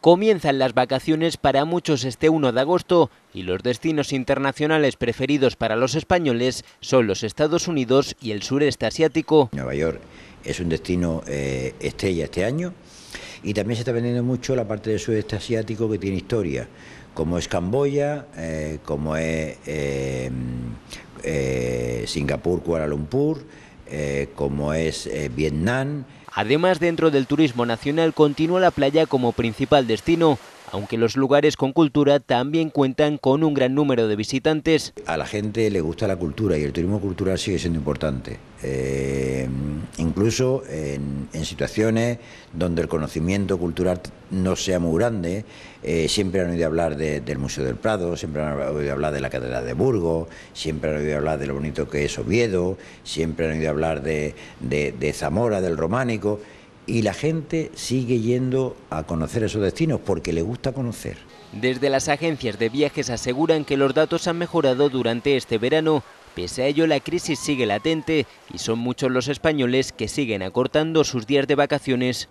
Comienzan las vacaciones para muchos este 1 de agosto y los destinos internacionales preferidos para los españoles son los Estados Unidos y el sureste asiático. Nueva York es un destino eh, estrella este año y también se está vendiendo mucho la parte del sureste asiático que tiene historia, como es Camboya, eh, como es eh, Singapur, Kuala Lumpur. Eh, como es eh, Vietnam. Además, dentro del turismo nacional continúa la playa como principal destino, aunque los lugares con cultura también cuentan con un gran número de visitantes. A la gente le gusta la cultura y el turismo cultural sigue siendo importante. Eh, incluso en, situaciones donde el conocimiento cultural no sea muy grande, eh, siempre han oído hablar del Museo del Prado, siempre han oído hablar de la Catedral de Burgos, siempre han oído hablar de lo bonito que es Oviedo, siempre han oído hablar de, de Zamora, del románico, y la gente sigue yendo a conocer esos destinos porque le gusta conocer. Desde las agencias de viajes aseguran que los datos han mejorado durante este verano Pese a ello, la crisis sigue latente y son muchos los españoles que siguen acortando sus días de vacaciones